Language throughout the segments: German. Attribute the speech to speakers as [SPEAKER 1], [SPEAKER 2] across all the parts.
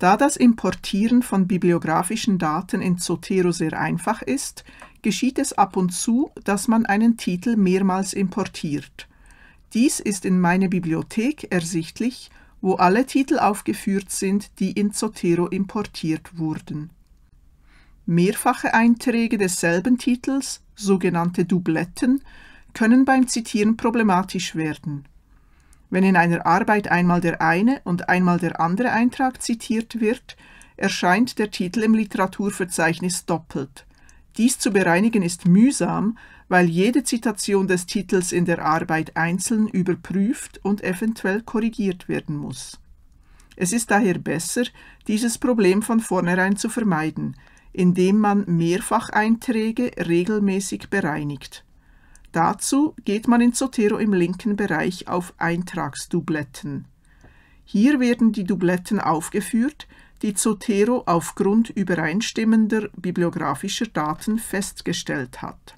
[SPEAKER 1] Da das Importieren von bibliografischen Daten in Zotero sehr einfach ist, geschieht es ab und zu, dass man einen Titel mehrmals importiert. Dies ist in meine Bibliothek ersichtlich, wo alle Titel aufgeführt sind, die in Zotero importiert wurden. Mehrfache Einträge desselben Titels, sogenannte Dubletten, können beim Zitieren problematisch werden. Wenn in einer Arbeit einmal der eine und einmal der andere Eintrag zitiert wird, erscheint der Titel im Literaturverzeichnis doppelt. Dies zu bereinigen ist mühsam, weil jede Zitation des Titels in der Arbeit einzeln überprüft und eventuell korrigiert werden muss. Es ist daher besser, dieses Problem von vornherein zu vermeiden, indem man Mehrfacheinträge regelmäßig bereinigt. Dazu geht man in Zotero im linken Bereich auf Eintragsdubletten. Hier werden die Dubletten aufgeführt, die Zotero aufgrund übereinstimmender bibliografischer Daten festgestellt hat.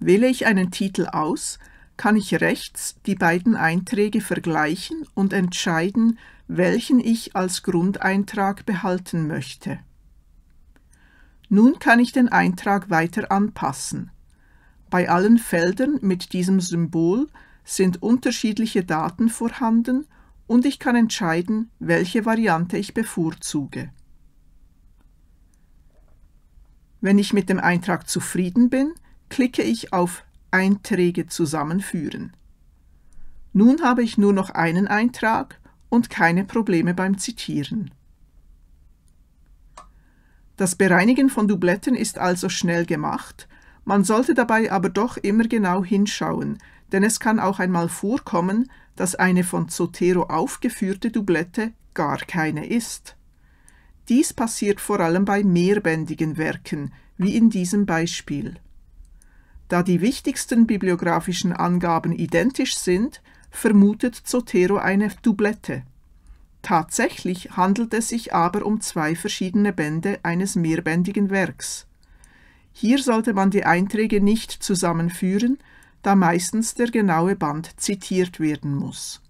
[SPEAKER 1] Wähle ich einen Titel aus, kann ich rechts die beiden Einträge vergleichen und entscheiden, welchen ich als Grundeintrag behalten möchte. Nun kann ich den Eintrag weiter anpassen. Bei allen Feldern mit diesem Symbol sind unterschiedliche Daten vorhanden und ich kann entscheiden, welche Variante ich bevorzuge. Wenn ich mit dem Eintrag zufrieden bin, klicke ich auf Einträge zusammenführen. Nun habe ich nur noch einen Eintrag und keine Probleme beim Zitieren. Das Bereinigen von Dubletten ist also schnell gemacht, man sollte dabei aber doch immer genau hinschauen, denn es kann auch einmal vorkommen, dass eine von Zotero aufgeführte Doublette gar keine ist. Dies passiert vor allem bei mehrbändigen Werken, wie in diesem Beispiel. Da die wichtigsten bibliografischen Angaben identisch sind, vermutet Zotero eine Doublette. Tatsächlich handelt es sich aber um zwei verschiedene Bände eines mehrbändigen Werks. Hier sollte man die Einträge nicht zusammenführen, da meistens der genaue Band zitiert werden muss